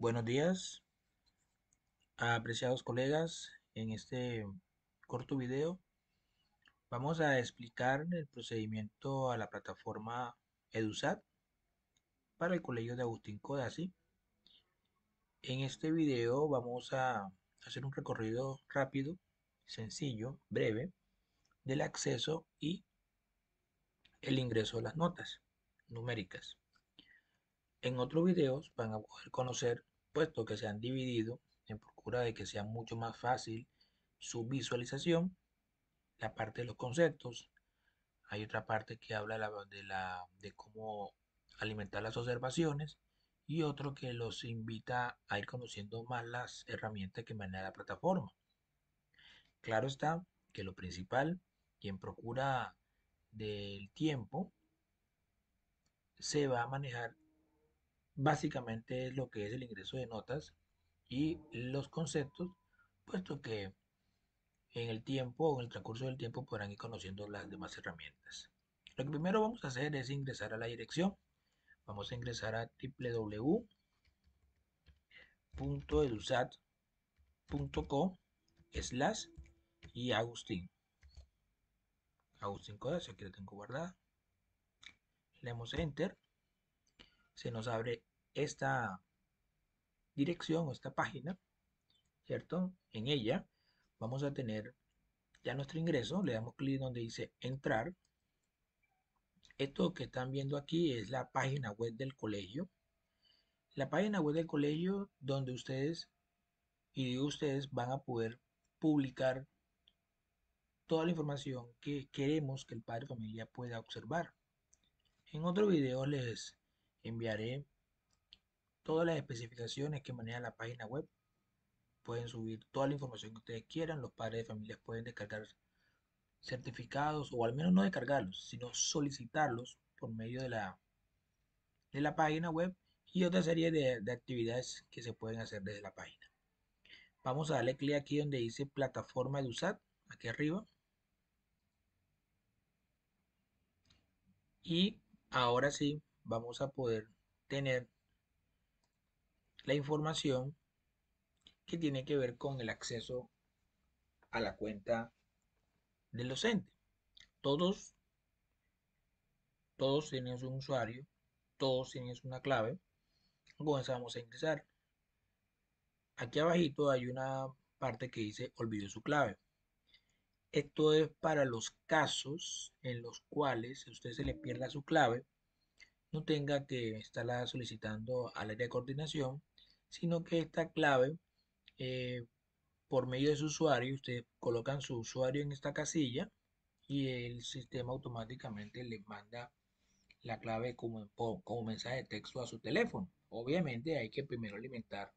Buenos días, apreciados colegas. En este corto video vamos a explicar el procedimiento a la plataforma EDUSAT para el Colegio de Agustín Codazzi. En este video vamos a hacer un recorrido rápido, sencillo, breve, del acceso y el ingreso de las notas numéricas. En otros videos van a poder conocer, puesto que se han dividido en procura de que sea mucho más fácil su visualización, la parte de los conceptos. Hay otra parte que habla de, de, cómo alimentar las observaciones y otro que los invita a ir conociendo más las herramientas que maneja la plataforma. Claro está que lo principal, quien procura del tiempo, se va a manejar básicamente es lo que es el ingreso de notas y los conceptos, puesto que en el tiempo o en el transcurso del tiempo podrán ir conociendo las demás herramientas. Lo que primero vamos a hacer es ingresar a la dirección. Vamos a ingresar a www.edusat.com/ slash y Agustín. Agustín Codas, aquí tengo guardada. Le damos enter. Se nos abre esta dirección o esta página, ¿cierto? En ella vamos a tener ya nuestro ingreso, le damos clic donde dice entrar. Esto que están viendo aquí es la página web del colegio. La página web del colegio donde ustedes, y ustedes, van a poder publicar toda la información que queremos que el padre familia pueda observar. En otro video les enviaré todas las especificaciones que maneja la página web. Pueden subir toda la información que ustedes quieran. Los padres de familia pueden descargar certificados o al menos no descargarlos, sino solicitarlos por medio de la, de la página web y otra serie de, de actividades que se pueden hacer desde la página. Vamos a darle clic aquí donde dice plataforma de USAT, aquí arriba. Y ahora sí, vamos a poder tener la información que tiene que ver con el acceso a la cuenta del docente. Todos, todos tienen un usuario, todos tienen una clave. Comenzamos a ingresar. Aquí abajito hay una parte que dice olvidó su clave. Esto es para los casos en los cuales si usted se le pierda su clave, no tenga que estarla solicitando al área de coordinación, sino que esta clave, eh, por medio de su usuario, ustedes colocan su usuario en esta casilla y el sistema automáticamente le manda la clave como, como mensaje de texto a su teléfono. Obviamente hay que primero alimentar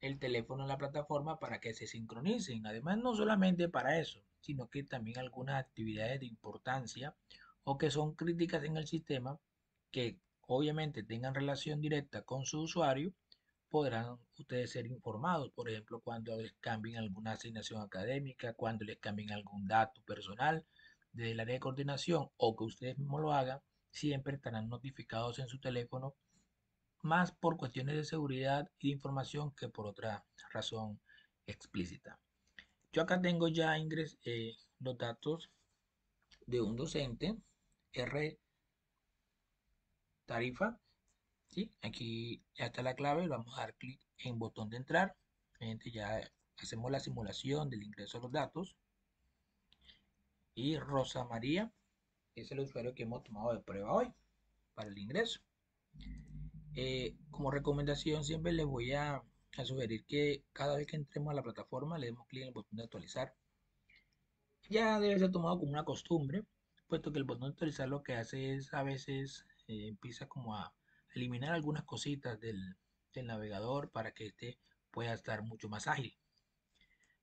el teléfono en la plataforma para que se sincronicen. Además, no solamente para eso, sino que también algunas actividades de importancia o que son críticas en el sistema que obviamente tengan relación directa con su usuario podrán ustedes ser informados, por ejemplo, cuando les cambien alguna asignación académica, cuando les cambien algún dato personal del área de coordinación o que ustedes mismos lo hagan, siempre estarán notificados en su teléfono, más por cuestiones de seguridad y de información que por otra razón explícita. Yo acá tengo ya ingres, eh, los datos de un docente, R tarifa, ¿sí? Aquí ya está la clave, vamos a dar clic en botón de entrar. ya hacemos la simulación del ingreso de los datos. Y Rosa María es el usuario que hemos tomado de prueba hoy para el ingreso. Eh, como recomendación siempre les voy a, sugerir que cada vez que entremos a la plataforma le demos clic en el botón de actualizar. Ya debe ser tomado como una costumbre, puesto que el botón de actualizar lo que hace es a veces eh, empieza como a eliminar algunas cositas del, navegador para que este pueda estar mucho más ágil.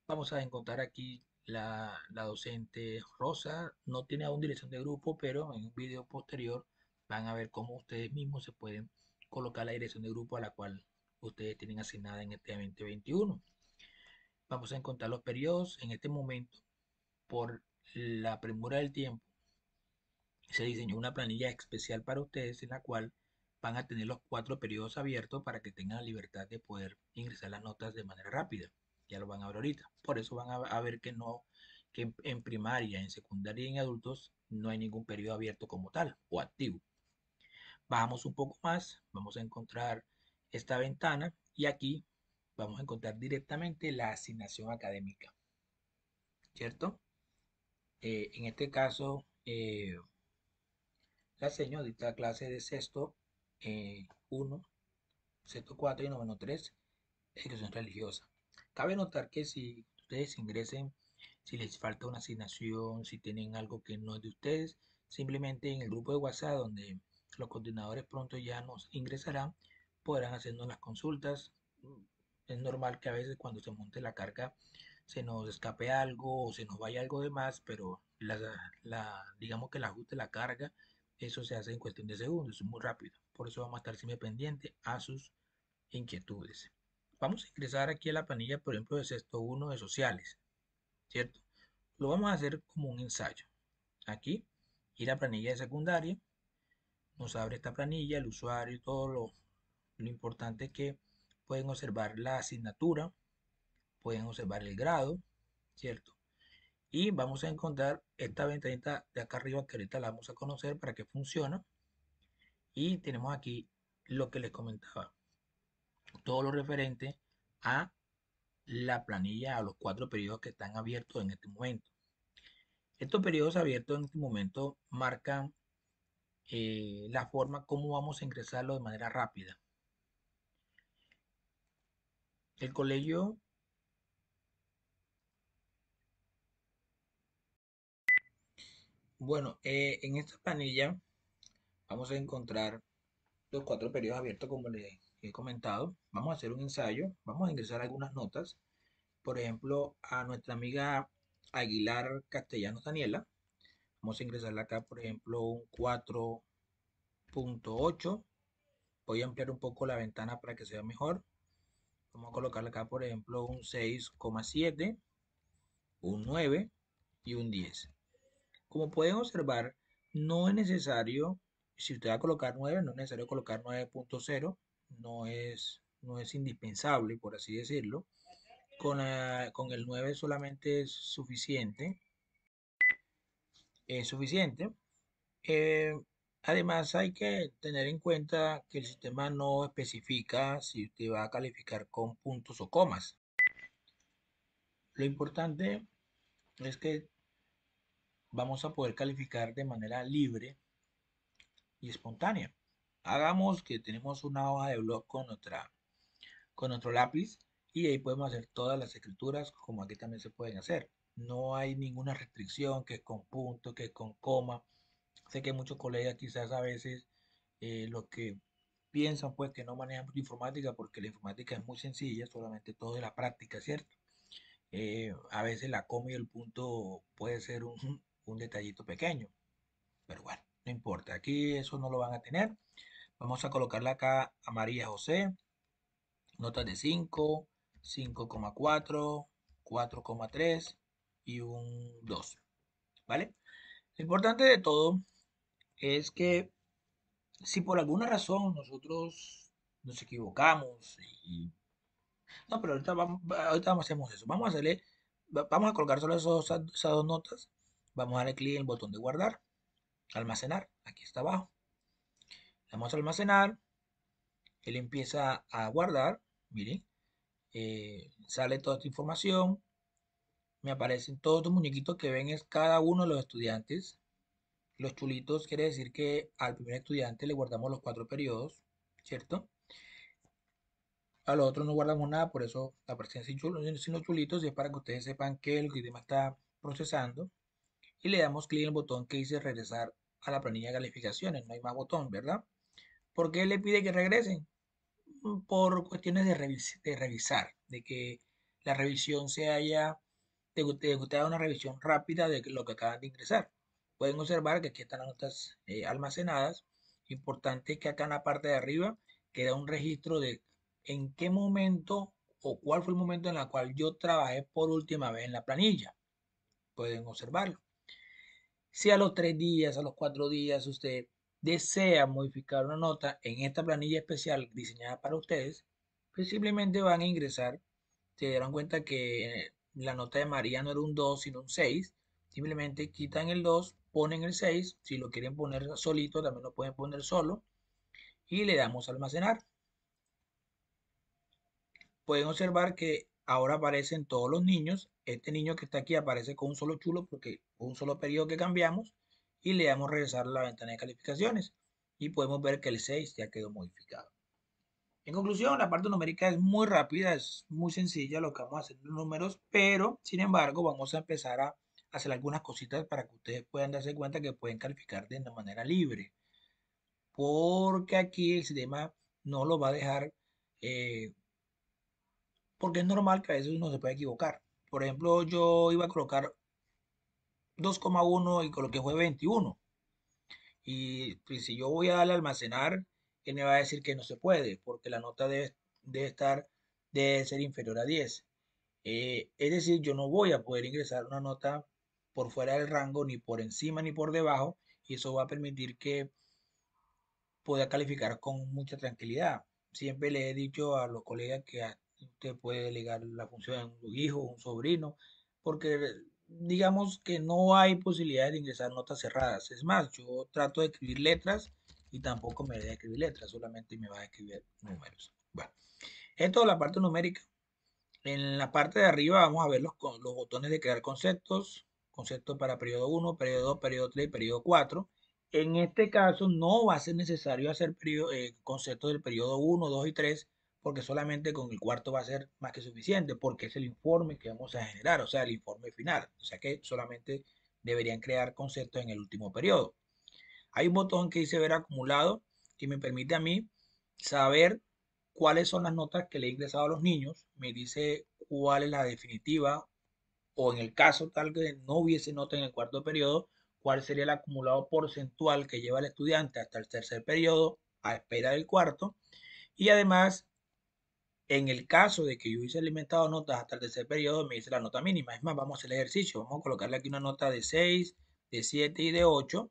Vamos a encontrar aquí la, docente Rosa. No tiene aún dirección de grupo, pero en un video posterior van a ver cómo ustedes mismos se pueden colocar la dirección de grupo a la cual ustedes tienen asignada en este 2021. Vamos a encontrar los periodos. En este momento, por la premura del tiempo, se diseñó una planilla especial para ustedes en la cual van a tener los cuatro periodos abiertos para que tengan la libertad de poder ingresar las notas de manera rápida. Ya lo van a ver ahorita. Por eso van a, ver que no, que en, primaria, en secundaria y en adultos no hay ningún periodo abierto como tal o activo. Bajamos un poco más, vamos a encontrar esta ventana y aquí vamos a encontrar directamente la asignación académica. ¿Cierto? Eh, en este caso, eh, la señorita clase de sexto 1, 04 4 y 9, 3, religiosa. Cabe notar que si ustedes ingresen, si les falta una asignación, si tienen algo que no es de ustedes, simplemente en el grupo de WhatsApp donde los coordinadores pronto ya nos ingresarán, podrán hacernos las consultas. Es normal que a veces cuando se monte la carga se nos escape algo o se nos vaya algo de más, pero digamos que el ajuste de la carga, eso se hace en cuestión de segundos, es muy rápido. Por eso vamos a estar siempre pendientes a sus inquietudes. Vamos a ingresar aquí a la planilla, por ejemplo, de sexto 1 de sociales, ¿cierto? Lo vamos a hacer como un ensayo. Aquí, ir a planilla de secundaria, nos abre esta planilla, el usuario y todo lo, lo importante que pueden observar la asignatura, pueden observar el grado, ¿cierto? Y vamos a encontrar esta ventanita de acá arriba que ahorita la vamos a conocer para que funciona. Y tenemos aquí lo que les comentaba. Todo lo referente a la planilla, a los cuatro periodos que están abiertos en este momento. Estos periodos abiertos en este momento marcan eh, la forma como vamos a ingresarlo de manera rápida. El colegio Bueno, eh, en esta planilla vamos a encontrar los cuatro periodos abiertos como les he comentado. Vamos a hacer un ensayo, vamos a ingresar algunas notas. Por ejemplo, a nuestra amiga Aguilar Castellanos Daniela. Vamos a ingresarla acá, por ejemplo, un 4.8. Voy a ampliar un poco la ventana para que sea mejor. Vamos a colocarle acá, por ejemplo, un 6,7, un 9 y un 10. Como pueden observar, no es necesario si usted va a colocar 9, no es necesario colocar 9.0, no es, no es indispensable, por así decirlo. Con, el 9 solamente es suficiente. Es suficiente. Eh, además hay que tener en cuenta que el sistema no especifica si usted va a calificar con puntos o comas. Lo importante es que vamos a poder calificar de manera libre y espontánea. Hagamos que tenemos una hoja de blog con, otra, con otro lápiz y ahí podemos hacer todas las escrituras como aquí también se pueden hacer. No hay ninguna restricción que es con punto, que es con coma. Sé que muchos colegas quizás a veces eh, lo que piensan pues que no manejan informática porque la informática es muy sencilla, solamente todo es la práctica, ¿cierto? Eh, a veces la coma y el punto puede ser un detallito pequeño, pero bueno. No importa, aquí eso no lo van a tener. Vamos a colocarla acá a María José. Notas de 5, 5,4, 4,3 y un 2. ¿Vale? Lo importante de todo es que si por alguna razón nosotros nos equivocamos No, pero ahorita, vamos, ahorita hacer eso. Vamos a hacerle... Vamos a colocar solo esas dos notas. Vamos a darle clic en el botón de guardar almacenar. Aquí está abajo. Le damos a almacenar. Él empieza a guardar. Miren. Eh, sale toda esta información. Me aparecen todos los muñequitos que ven es cada uno de los estudiantes. Los chulitos quiere decir que al primer estudiante le guardamos los cuatro periodos, ¿cierto? A los otros no guardamos nada, por eso aparecen presencia sin los chulitos y es para que ustedes sepan que el sistema está procesando y le damos clic en el botón que dice regresar a la planilla de calificaciones. No hay más botón, ¿verdad? ¿Por qué le pide que regresen? Mm, por cuestiones de, revisar, de que la revisión se haya, de usted una revisión rápida de lo que acaban de ingresar. Pueden observar que aquí están las notas eh, almacenadas. Importante que acá en la parte de arriba queda un registro de en qué momento o cuál fue el momento en el cual yo trabajé por última vez en la planilla. Pueden observarlo. Si a los tres días, a los cuatro días, usted desea modificar una nota en esta planilla especial diseñada para ustedes, pues simplemente van a ingresar. Se darán cuenta que la nota de María no era un 2, sino un 6. Simplemente quitan el 2, ponen el 6. Si lo quieren poner solito, también lo pueden poner solo. Y le damos a almacenar. Pueden observar que ahora aparecen todos los niños. Este niño que está aquí aparece con un solo chulo porque un solo periodo que cambiamos y le damos regresar a la ventana de calificaciones y podemos ver que el 6 ya quedó modificado. En conclusión, la parte numérica es muy rápida, es muy sencilla lo que vamos a hacer los números, pero sin embargo vamos a empezar a hacer algunas cositas para que ustedes puedan darse cuenta que pueden calificar de una manera libre. Porque aquí el sistema no lo va a dejar eh, porque es normal que a veces uno se pueda equivocar. Por ejemplo, yo iba a colocar 2,1 y coloqué fue 21. Y pues, si yo voy a darle almacenar, él me va a decir que no se puede, porque la nota debe, estar, debe ser inferior a 10. Eh, es decir, yo no voy a poder ingresar una nota por fuera del rango, ni por encima ni por debajo, y eso va a permitir que pueda calificar con mucha tranquilidad. Siempre le he dicho a los colegas que usted puede delegar la función a un hijo, un sobrino, porque digamos que no hay posibilidad de ingresar notas cerradas. Es más, yo trato de escribir letras y tampoco me deja escribir letras, solamente me va a escribir números. Bueno, esto es la parte numérica. En la parte de arriba vamos a ver los, los botones de crear conceptos, conceptos para periodo 1, periodo 2, periodo 3 y periodo 4. En este caso no va a ser necesario hacer eh, conceptos del periodo 1, 2 y 3, porque solamente con el cuarto va a ser más que suficiente, porque es el informe que vamos a generar, o sea, el informe final. O sea que solamente deberían crear conceptos en el último periodo. Hay un botón que dice ver acumulado que me permite a mí saber cuáles son las notas que le he ingresado a los niños, me dice cuál es la definitiva o en el caso tal que no hubiese nota en el cuarto periodo, cuál sería el acumulado porcentual que lleva el estudiante hasta el tercer periodo a espera del cuarto y además en el caso de que yo hubiese alimentado notas hasta el tercer periodo, me dice la nota mínima. Es más, vamos a el ejercicio. Vamos a colocarle aquí una nota de 6, de 7 y de 8.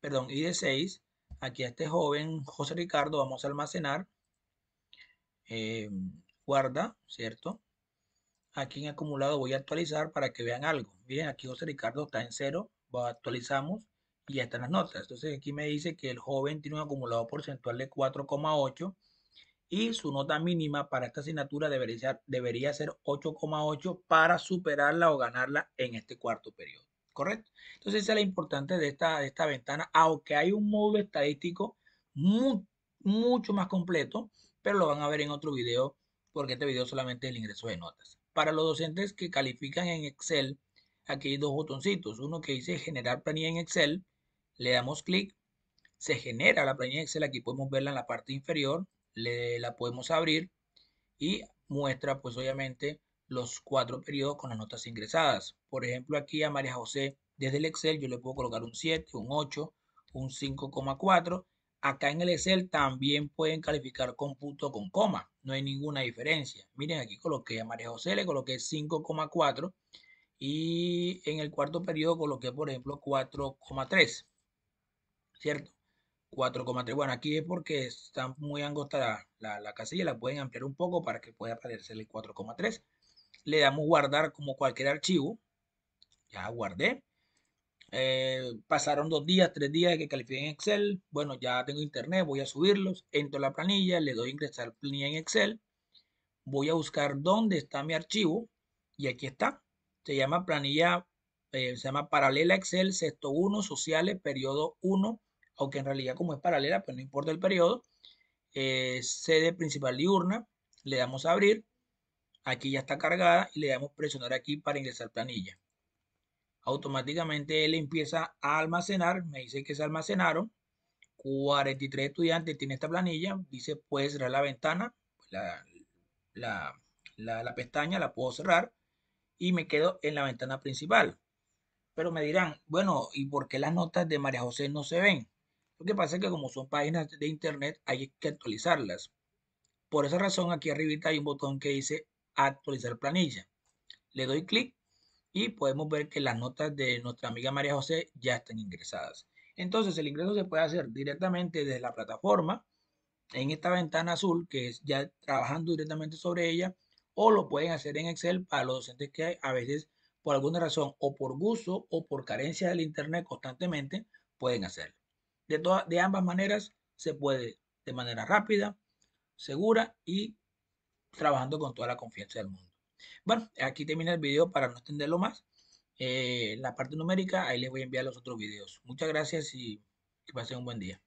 Perdón, y de 6. Aquí a este joven José Ricardo vamos a almacenar. Eh, guarda, ¿cierto? Aquí en acumulado voy a actualizar para que vean algo. Miren, aquí José Ricardo está en 0. Actualizamos y ya están las notas. Entonces aquí me dice que el joven tiene un acumulado porcentual de 4,8 y su nota mínima para esta asignatura debería ser, 8,8 para superarla o ganarla en este cuarto periodo. ¿Correcto? Entonces esa es la importante de esta, esta ventana, aunque hay un módulo estadístico mucho más completo, pero lo van a ver en otro video porque este video solamente es el ingreso de notas. Para los docentes que califican en Excel, aquí hay dos botoncitos. Uno que dice generar planilla en Excel, le damos clic, se genera la planilla en Excel, aquí podemos verla en la parte inferior, le, la podemos abrir y muestra pues obviamente los cuatro periodos con las notas ingresadas. Por ejemplo, aquí a María José desde el Excel yo le puedo colocar un 7, un 8, un 5,4. Acá en el Excel también pueden calificar con punto con coma, no hay ninguna diferencia. Miren, aquí coloqué a María José, le coloqué 5,4 y en el cuarto periodo coloqué, por ejemplo, 4,3. ¿Cierto? 4,3. Bueno, aquí es porque está muy angosta la, casilla, la pueden ampliar un poco para que pueda aparecer el 4,3. Le damos guardar como cualquier archivo. Ya guardé. Eh, pasaron dos días, tres días de que califique en Excel. Bueno, ya tengo internet, voy a subirlos. Entro a la planilla, le doy ingresar planilla en Excel. Voy a buscar dónde está mi archivo. Y aquí está. Se llama planilla, eh, se llama paralela Excel, sexto 1, sociales, periodo 1 aunque en realidad como es paralela, pues no importa el periodo. sede eh, principal diurna, le damos a abrir, aquí ya está cargada y le damos presionar aquí para ingresar planilla. Automáticamente él empieza a almacenar, me dice que se almacenaron, 43 estudiantes tiene esta planilla, dice puede cerrar la ventana, la, la pestaña la puedo cerrar y me quedo en la ventana principal. Pero me dirán, bueno, ¿y por qué las notas de María José no se ven? Lo que pasa es que como son páginas de internet, hay que actualizarlas. Por esa razón, aquí arribita hay un botón que dice actualizar planilla. Le doy clic y podemos ver que las notas de nuestra amiga María José ya están ingresadas. Entonces el ingreso se puede hacer directamente desde la plataforma en esta ventana azul que es ya trabajando directamente sobre ella o lo pueden hacer en Excel para los docentes que a veces por alguna razón o por gusto o por carencia del internet constantemente pueden hacerlo. De, de ambas maneras se puede, de manera rápida, segura y trabajando con toda la confianza del mundo. Bueno, aquí termina el video para no extenderlo más. Eh, la parte numérica, ahí les voy a enviar los otros videos. Muchas gracias y que pasen un buen día.